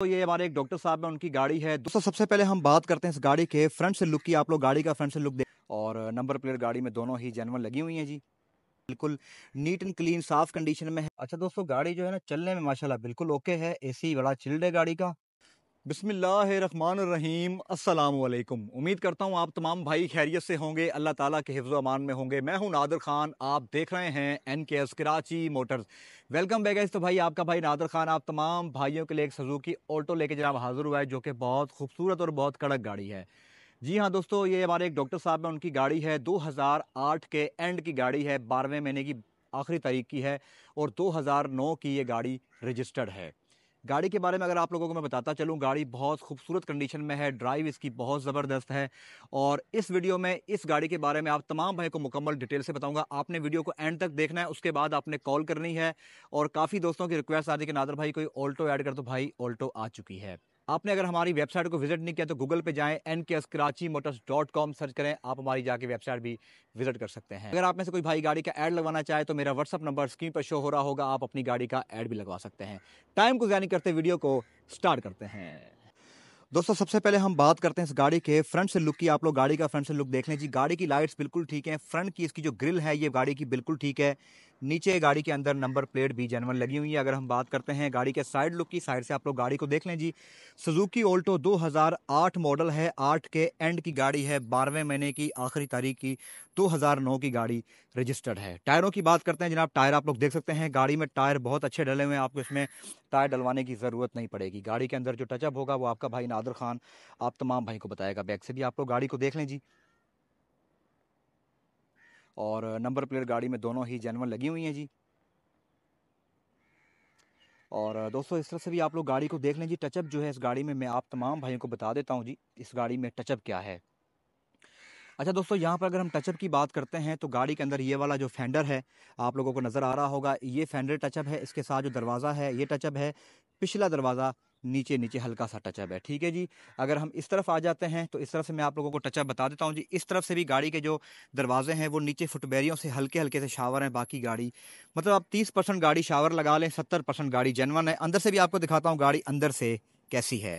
तो ये हमारे एक डॉक्टर साहब है उनकी गाड़ी है दोस्तों सबसे पहले हम बात करते हैं इस गाड़ी के फ्रंट से लुक की आप लोग गाड़ी का फ्रंट से लुक देख और नंबर प्लेट गाड़ी में दोनों ही जेनवन लगी हुई है जी बिल्कुल नीट एंड क्लीन साफ कंडीशन में है अच्छा दोस्तों गाड़ी जो है ना चलने में माशाल्लाह बिल्कुल ओके है एसी बड़ा चिल्ड है गाड़ी का बिसमीम अल्लाम उम्मीद करता हूँ आप तमाम भाई खैरियत से होंगे अल्लाह ताला के हिफ्ज़ अमान में होंगे मैं हूँ नादर खान आप देख रहे हैं N K S Karachi motors welcome back तो भाई आपका भाई नादर खान आप तमाम भाइयों के लिए एक सजूकी ऑटो लेके जनाब हाज़िर हुआ है जो कि बहुत खूबसूरत और बहुत कड़क गाड़ी है जी हाँ दोस्तों ये हमारे एक डॉक्टर साहब हैं उनकी गाड़ी है आठ के एंड की गाड़ी है बारहवें महीने की आखिरी तारीख की है और नौ की ये गाड़ी रजिस्टर्ड है गाड़ी के बारे में अगर आप लोगों को मैं बताता चलूँ गाड़ी बहुत खूबसूरत कंडीशन में है ड्राइव इसकी बहुत ज़बरदस्त है और इस वीडियो में इस गाड़ी के बारे में आप तमाम भाई को मुकम्मल डिटेल से बताऊँगा आपने वीडियो को एंड तक देखना है उसके बाद आपने कॉल करनी है और काफ़ी दोस्तों की रिक्वेस्ट आ रही है कि नादर भाई कोई ऑल्टो ऐड कर तो भाई ऑल्टो आ चुकी है आपने अगर हमारी वेबसाइट को विजिट नहीं किया तो गूगल पे जाएं N K S Karachi motors dot com search करें आप हमारी जाके वेबसाइट भी विजिट कर सकते हैं अगर आप में से कोई भाई गाड़ी का ऐड लगवाना चाहे तो मेरा व्हाट्सअप नंबर स्क्रीन पर शो हो रहा होगा आप अपनी गाड़ी का ऐड भी लगवा सकते हैं टाइम को जानी करते वीडियो को स्टार्ट करते हैं दोस्तों सबसे पहले हम बात करते हैं इस गाड़ी के फ्रंट से लुक की आप लोग गाड़ी का फ्रंट से लुक देख लें जी गाड़ी की लाइट्स बिल्कुल ठीक है फ्रंट की इसकी जो ग्रिल है ये गाड़ी की बिल्कुल ठीक है नीचे गाड़ी के अंदर नंबर प्लेट भी जेनवन लगी हुई है अगर हम बात करते हैं गाड़ी के साइड लुक की साइड से आप लोग गाड़ी को देख लें जी सुजुकी ओल्टो 2008 मॉडल है आठ के एंड की गाड़ी है बारहवें महीने की आखिरी तारीख की 2009 की गाड़ी रजिस्टर्ड है टायरों की बात करते हैं जनाब टायर आप लोग देख सकते हैं गाड़ी में टायर बहुत अच्छे डले हुए हैं आपको इसमें टायर डलवाने की ज़रूरत नहीं पड़ेगी गाड़ी के अंदर जो टचअप होगा वो आपका भाई नादर खान आप तमाम भाई को बताएगा बैग से भी आप लोग गाड़ी को देख लें जी और नंबर प्लेट गाड़ी में दोनों ही जैनवन लगी हुई हैं जी और दोस्तों इस तरह से भी आप लोग गाड़ी को देख लें जी टचअप जो है इस गाड़ी में मैं आप तमाम भाइयों को बता देता हूँ जी इस गाड़ी में टचअप क्या है अच्छा दोस्तों यहाँ पर अगर हम टचअप की बात करते हैं तो गाड़ी के अंदर ये वाला जो फेंडर है आप लोगों को नज़र आ रहा होगा ये फेंडर टचअप है इसके साथ जो दरवाज़ा है ये टचअप है पिछला दरवाज़ा नीचे नीचे हल्का सा टचअप है ठीक है जी अगर हम इस तरफ आ जाते हैं तो इस तरफ से मैं आप लोगों को टचअप बता देता हूँ जी इस तरफ से भी गाड़ी के जो दरवाजे हैं वो नीचे फुटबैरियों से हल्के हल्के से शावर हैं बाकी गाड़ी मतलब आप तीस परसेंट गाड़ी शावर लगा लें सत्तर परसेंट गाड़ी जनवन है अंदर से भी आपको दिखाता हूँ गाड़ी अंदर से कैसी है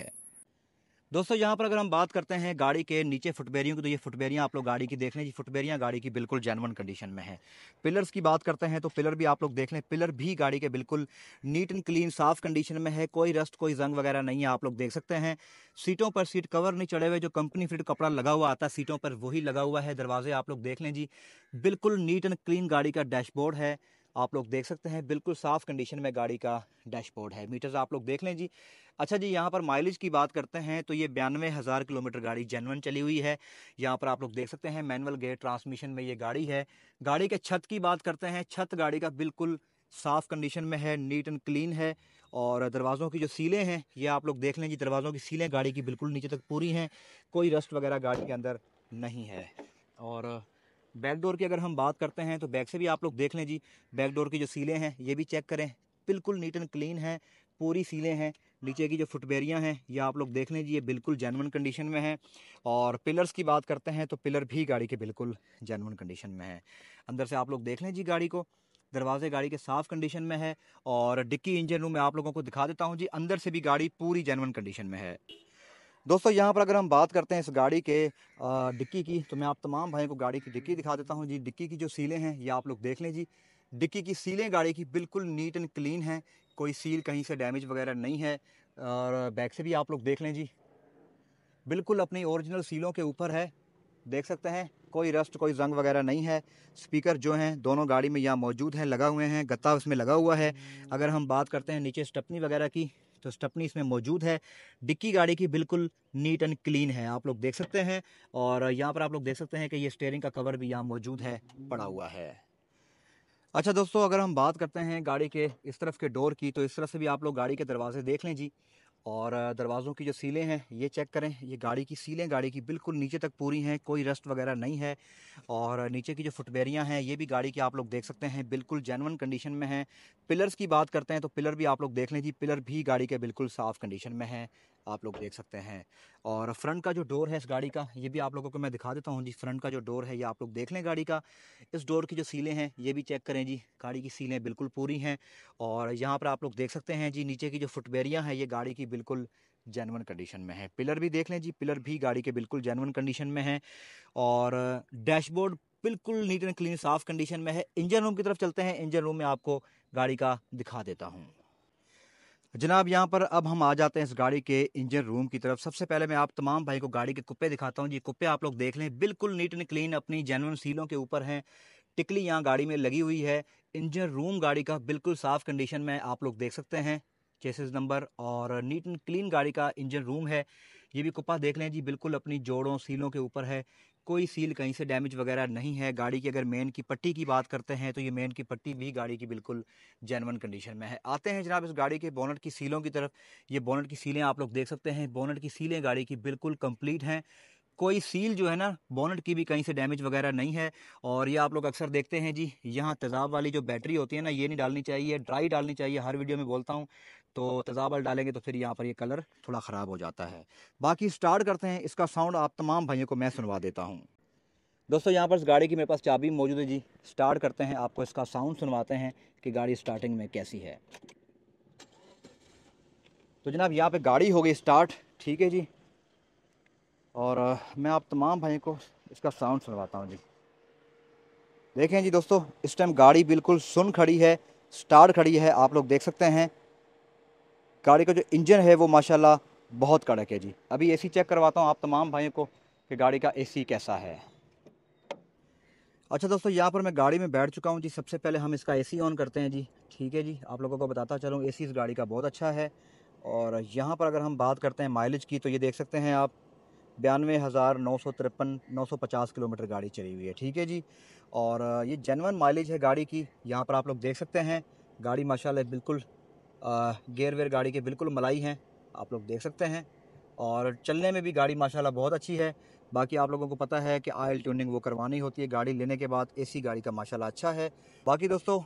दोस्तों यहाँ पर अगर हम बात करते हैं गाड़ी के नीचे फुटबेरियों की तो ये फुटबेरियाँ आप लोग गाड़ी की देख लें जी फुटबेरियाँ गाड़ी की बिल्कुल जैनवन कंडीशन में है पिलर्स की बात करते हैं तो पिलर भी आप लोग देख लें पिलर भी गाड़ी के बिल्कुल नीट एंड क्लीन साफ कंडीशन में है कोई रस्ट कोई जंग वगैरह नहीं है आप लोग देख सकते हैं सीटों पर सीट कवर नहीं चढ़े हुए जो कंपनी फिट कपड़ा लगा हुआ आता है सीटों पर वही लगा हुआ है दरवाजे आप लोग देख लें जी बिल्कुल नीट एंड क्लीन गाड़ी का डैशबोर्ड है आप लोग देख सकते हैं बिल्कुल साफ़ कंडीशन में गाड़ी का डैशबोर्ड है मीटर्स आप लोग देख लें जी अच्छा जी यहाँ पर माइलेज की बात करते हैं तो ये बयानवे हज़ार किलोमीटर गाड़ी जेनवन चली हुई है यहाँ पर आप लोग देख सकते हैं मैनुअल गेयर ट्रांसमिशन में ये गाड़ी है गाड़ी के छत की बात करते हैं छत गाड़ी का बिल्कुल साफ़ कंडीशन में है नीट एंड क्लीन है और दरवाज़ों की जो सीलें हैं ये आप लोग देख लें जी दरवाज़ों की सीलें गाड़ी की बिल्कुल नीचे तक पूरी हैं कोई रस्ट वगैरह गाड़ी के अंदर नहीं है और बैक डोर की अगर हम बात करते हैं तो बैक से भी आप लोग देख लें जी बैक डोर की जो सीलें हैं ये भी चेक करें बिल्कुल नीट एंड क्लीन है पूरी सीलें हैं नीचे की जो फुटबेरियाँ हैं ये आप लोग देख लें जी ये बिल्कुल जैनवन कंडीशन में है और पिलर्स की बात करते हैं तो पिलर भी गाड़ी के बिल्कुल जैनवन कंडीशन में है अंदर से आप लोग देख लें जी गाड़ी को दरवाजे गाड़ी के साफ कंडीशन में है और डिक्की इंजन रूम में आप लोगों को दिखा देता हूँ जी अंदर से भी गाड़ी पूरी जैनवन कंडीशन में है दोस्तों यहाँ पर अगर हम बात करते हैं इस गाड़ी के डिक्की की तो मैं आप तमाम भाई को गाड़ी की डिक्की दिखा देता हूँ जी डिक्की की जो सीलें हैं ये आप लोग देख लें जी डिक्की की सीलें गाड़ी की बिल्कुल नीट एंड क्लीन हैं कोई सील कहीं से डैमेज वगैरह नहीं है और बैक से भी आप लोग देख लें जी बिल्कुल अपनी ओरिजिनल सीलों के ऊपर है देख सकते हैं कोई रस्ट कोई जंग वगैरह नहीं है स्पीकर जो हैं दोनों गाड़ी में यहाँ मौजूद हैं लगा हुए हैं गत्ता उसमें लगा हुआ है अगर हम बात करते हैं नीचे स्टपनी वगैरह की तो स्टपनी इसमें मौजूद है डिक्की गाड़ी की बिल्कुल नीट एंड क्लीन है आप लोग देख सकते हैं और यहाँ पर आप लोग देख सकते हैं कि ये स्टेयरिंग का कवर भी यहाँ मौजूद है पड़ा हुआ है अच्छा दोस्तों अगर हम बात करते हैं गाड़ी के इस तरफ के डोर की तो इस तरफ से भी आप लोग गाड़ी के दरवाजे देख लें जी और दरवाज़ों की जो सीलें हैं ये चेक करें ये गाड़ी की सीलें गाड़ी की बिल्कुल नीचे तक पूरी हैं कोई रस्ट वगैरह नहीं है और नीचे की जो फुटबेरियाँ हैं ये भी गाड़ी की आप लोग देख सकते हैं बिल्कुल जेनवन कंडीशन में हैं पिलर्स की बात करते हैं तो पिलर भी आप लोग देख लें जी पिलर भी गाड़ी के बिल्कुल साफ़ कंडीशन में हैं आप लोग देख सकते हैं और फ्रंट का जो डोर है इस गाड़ी का ये भी आप लोगों को मैं दिखा देता हूँ जी फ्रंट का जो डोर है ये आप लोग देख लें गाड़ी का इस डोर की जो सीलें हैं ये भी चेक करें जी गाड़ी की सीलें बिल्कुल पूरी हैं और यहाँ पर आप लोग देख सकते हैं जी नीचे की जो फुटबेरियाँ हैं ये गाड़ी की बिल्कुल जेनवन कंडीशन में है पिलर भी देख लें जी पिलर भी गाड़ी के बिल्कुल जेनवन कंडीशन में है और डैशबोर्ड बिल्कुल नीट एंड क्लीन साफ कंडीशन में है इंजन रूम की तरफ चलते हैं इंजन रूम में आपको गाड़ी का दिखा देता हूँ जनाब यहाँ पर अब हम आ जाते हैं इस गाड़ी के इंजन रूम की तरफ सबसे पहले मैं आप तमाम भाई को गाड़ी के कुप्पे दिखाता हूँ जी कुप्पे आप लोग देख लें बिल्कुल नीट एंड क्लीन अपनी जेनवन सीलों के ऊपर हैं टिकली यहाँ गाड़ी में लगी हुई है इंजन रूम गाड़ी का बिल्कुल साफ़ कंडीशन में आप लोग देख सकते हैं चेसिस नंबर और नीट एंड क्लीन गाड़ी का इंजन रूम है ये भी कुप्पा देख लें जी बिल्कुल अपनी जोड़ों सीलों के ऊपर है कोई सील कहीं से डैमेज वगैरह नहीं है गाड़ी की अगर मेन की पट्टी की बात करते हैं तो ये मेन की पट्टी भी गाड़ी की बिल्कुल जेनवन कंडीशन में है आते हैं जनाब इस गाड़ी के बोनट की सीलों की तरफ ये बोनट की सीलें आप लोग देख सकते हैं बोनट की सीलें गाड़ी की बिल्कुल कंप्लीट हैं कोई सील जो है ना बोनट की भी कहीं से डैमेज वगैरह नहीं है और ये आप लोग अक्सर देखते हैं जी यहाँ तेज़ाब वाली जो बैटरी होती है ना ये नहीं डालनी चाहिए ड्राई डालनी चाहिए हर वीडियो में बोलता हूँ तो तजावल डालेंगे तो फिर यहाँ पर ये कलर थोड़ा ख़राब हो जाता है बाकी स्टार्ट करते हैं इसका साउंड आप तमाम भाइयों को मैं सुनवा देता हूँ दोस्तों यहाँ पर इस गाड़ी की मेरे पास चाबी मौजूद है जी स्टार्ट करते हैं आपको इसका साउंड सुनवाते हैं कि गाड़ी स्टार्टिंग में कैसी है तो जनाब यहाँ पे गाड़ी हो गई स्टार्ट ठीक है जी और मैं आप तमाम भाइयों को इसका साउंड सुनवाता हूँ जी देखें जी दोस्तों इस टाइम गाड़ी बिल्कुल सुन खड़ी है स्टार्ट खड़ी है आप लोग देख सकते हैं गाड़ी का जो इंजन है वो माशाल्लाह बहुत कड़क है जी अभी एसी चेक करवाता हूँ आप तमाम भाइयों को कि गाड़ी का एसी कैसा है अच्छा दोस्तों यहाँ पर मैं गाड़ी में बैठ चुका हूँ जी सबसे पहले हम इसका ए ऑन करते हैं जी ठीक है जी आप लोगों को बताता चलूँ ए इस गाड़ी का बहुत अच्छा है और यहाँ पर अगर हम बात करते हैं माइलेज की तो ये देख सकते हैं आप बयानवे हज़ार नौ सौ तिरपन नौ सौ पचास किलोमीटर गाड़ी चली हुई है ठीक है जी और ये जेनवन माइलेज है गाड़ी की यहाँ पर आप लोग देख सकते हैं गाड़ी माशाल्लाह बिल्कुल गेयर वेयर गाड़ी के बिल्कुल मलाई हैं आप लोग देख सकते हैं और चलने में भी गाड़ी माशाल्लाह बहुत अच्छी है बाकी आप लोगों को पता है कि आयल ट्यूनिंग वो करवानी होती है गाड़ी लेने के बाद एसी गाड़ी का माशाल्लाह अच्छा है बाकी दोस्तों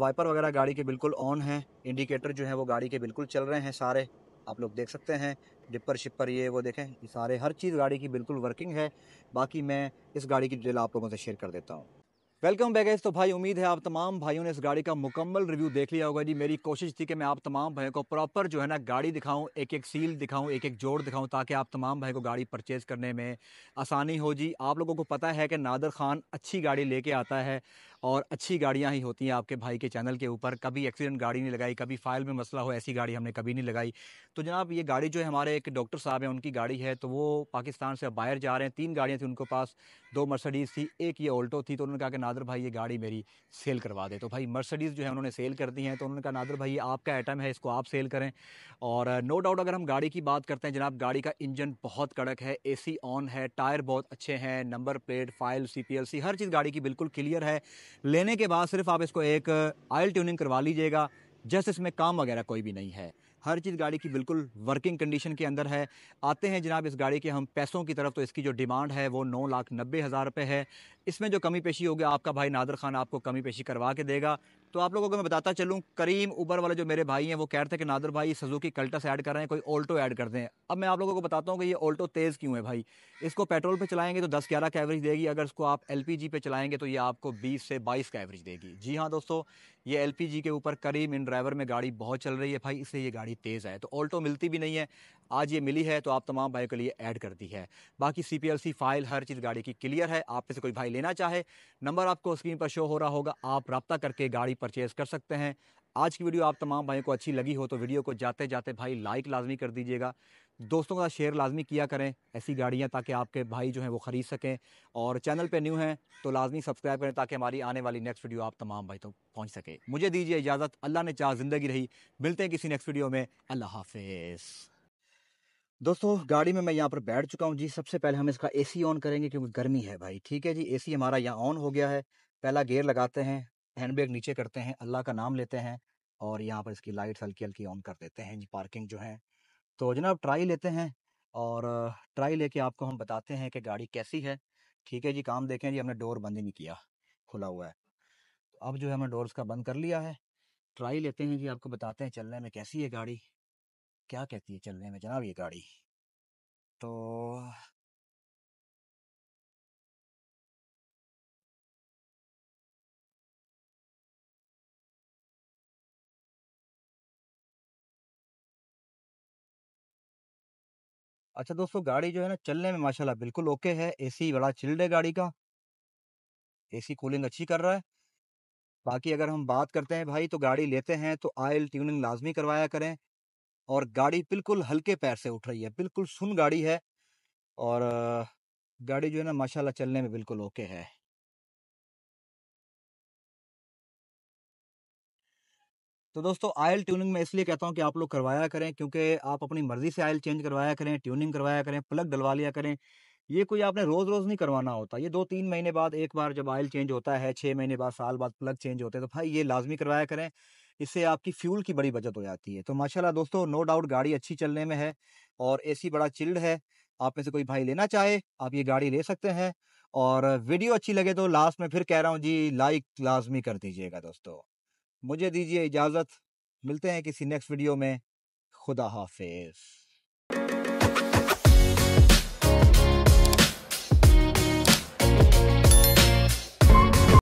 वाइपर वगैरह गाड़ी के बिल्कुल ऑन हैं इंडिकेटर जो हैं वो गाड़ी के बिल्कुल चल रहे हैं सारे आप लोग देख सकते हैं डिपर शिपर ये वो देखें सारे हर चीज़ गाड़ी की बिल्कुल वर्किंग है बाकी मैं इस गाड़ी की डिटेल आप लोगों से शेयर कर देता हूँ वेलकम बैक तो भाई उम्मीद है आप तमाम भाइयों ने इस गाड़ी का मुकम्मल रिव्यू देख लिया होगा जी मेरी कोशिश थी कि मैं आप तमाम भाइयों को प्रॉपर जो है ना गाड़ी दिखाऊं एक एक सील दिखाऊं एक एक जोड़ दिखाऊं ताकि आप तमाम भाई को गाड़ी परचेज़ करने में आसानी हो जी आप लोगों को पता है कि नादर खान अच्छी गाड़ी लेके आता है और अच्छी गाड़ियाँ ही होती हैं आपके भाई के चैनल के ऊपर कभी एक्सीडेंट गाड़ी नहीं लगाई कभी फाइल में मसला हो ऐसी गाड़ी हमने कभी नहीं लगाई तो जनाब ये गाड़ी जो है हमारे एक डॉक्टर साहब हैं उनकी गाड़ी है तो वो पाकिस्तान से बाहर जा रहे हैं तीन गाड़ियाँ थी उनके पास दो मर्सडीज़ थी एक ये ऑल्टो थी तो उन्होंने कहा कि नादर भाई ये गाड़ी मेरी सेल करवा दे तो भाई मर्सडीज़ जो है उन्होंने सेल कर दी हैं तो उन्होंने कहा नादर भाई ये आपका आइटम है इसको आप सेल करें और नो डाउट अगर हम गाड़ी की बात करते हैं जनाब गाड़ी का इंजन बहुत कड़क है ए ऑन है टायर बहुत अच्छे हैं नंबर प्लेट फाइल सी हर चीज़ गाड़ी की बिल्कुल क्लियर है लेने के बाद सिर्फ आप इसको एक आयल ट्यूनिंग करवा लीजिएगा जस्ट इसमें काम वगैरह कोई भी नहीं है हर चीज़ गाड़ी की बिल्कुल वर्किंग कंडीशन के अंदर है आते हैं जनाब इस गाड़ी के हम पैसों की तरफ तो इसकी जो डिमांड है वो नौ लाख नब्बे हज़ार रुपये है इसमें जो कमी पेशी होगी आपका भाई नादर खान आपको कमी पेशी करवा के देगा तो आप लोगों को मैं बताता चलूँ करीम उबर वाले जो मेरे भाई हैं वो कह रहे थे कि नादर भाई सजुकी कल्टस ऐड कर रहे हैं कोई ऑल्टो ऐड कर दें अब मैं आप लोगों को बताता हूँ कि ये ऑल्टो तेज़ क्यों है भाई इसको पेट्रोल पे चलाएंगे तो 10 ग्यारह का एवरेज देगी अगर इसको आप एल पर चलाएंगे तो ये आपको बीस से बाईस का एवरेज देगी जी हाँ दोस्तों ये एल के ऊपर करीम इन ड्राइवर में गाड़ी बहुत चल रही है भाई इसलिए ये गाड़ी तेज़ है तो ऑल्टो मिलती भी नहीं है आज ये मिली है तो आप तमाम भाइयों के लिए ऐड कर दी है बाकी C P L C file हर चीज़ गाड़ी की क्लियर है आप इसे कोई भाई लेना चाहे नंबर आपको स्क्रीन पर शो हो रहा होगा आप रब्ता करके गाड़ी परचेज़ कर सकते हैं आज की वीडियो आप तमाम भाइयों को अच्छी लगी हो तो वीडियो को जाते जाते भाई लाइक लाजमी कर दीजिएगा दोस्तों के साथ शेयर लाजमी किया करें ऐसी गाड़ियाँ ताकि आपके भाई जो हैं वो ख़रीद सकें और चैनल पर न्यू हैं तो लाजमी सब्सक्राइब करें ताकि हमारी आने वाली नेक्स्ट वीडियो आप तमाम भाई तक तो पहुँच सके मुझे दीजिए इजाज़त अल्लाह ने चाह ज़िंदगी रही मिलते हैं किसी नेक्स्ट वीडियो में अल्लाह हाफिज़ दोस्तों गाड़ी में मैं यहाँ पर बैठ चुका हूँ जी सबसे पहले हम इसका एसी ऑन करेंगे क्योंकि गर्मी है भाई ठीक है जी एसी हमारा यहाँ ऑन हो गया है पहला गेयर लगाते हैं हैंड बैग नीचे करते हैं अल्लाह का नाम लेते हैं और यहाँ पर इसकी लाइट्स हल्की हल्की ऑन कर देते हैं जी पार्किंग जो है तो जनाब ट्राई लेते हैं और ट्राई लेके आपको हम बताते हैं कि गाड़ी कैसी है ठीक है जी काम देखें जी हमने डोर बंद ही नहीं किया खुला हुआ है तो अब जो है हमने डोर इसका बंद कर लिया है ट्राई लेते हैं जी आपको बताते हैं चलने में कैसी है गाड़ी क्या कहती है चलने में जनाब ये गाड़ी तो अच्छा दोस्तों गाड़ी जो है ना चलने में माशाल्लाह बिल्कुल ओके है एसी बड़ा चिल्ड है गाड़ी का एसी कूलिंग अच्छी कर रहा है बाकी अगर हम बात करते हैं भाई तो गाड़ी लेते हैं तो आयल ट्यूनिंग लाजमी करवाया करें और गाड़ी बिल्कुल हल्के पैर से उठ रही है बिल्कुल सुन गाड़ी है और गाड़ी जो है ना माशाल्लाह चलने में बिल्कुल ओके है तो दोस्तों आयल ट्यूनिंग में इसलिए कहता हूँ कि आप लोग करवाया करें क्योंकि आप अपनी मर्ज़ी से आयल चेंज करवाया करें ट्यूनिंग करवाया करें प्लग डलवा लिया करें ये कोई आपने रोज़ रोज़ नहीं करवाना होता ये दो तीन महीने बाद एक बार जब आयल चेंज होता है छः महीने बाद साल बाद प्लग चेंज होते हैं तो भाई ये लाजमी करवाया करें इससे आपकी फ्यूल की बड़ी बचत हो जाती है तो माशाल्लाह दोस्तों नो डाउट गाड़ी अच्छी चलने में है और एसी बड़ा चिल्ड है आप में से कोई भाई लेना चाहे आप ये गाड़ी ले सकते हैं और वीडियो अच्छी लगे तो लास्ट में फिर कह रहा हूँ जी लाइक लाजमी कर दीजिएगा दोस्तों मुझे दीजिए इजाज़त मिलते हैं किसी नेक्स्ट वीडियो में खुदा हाफिज़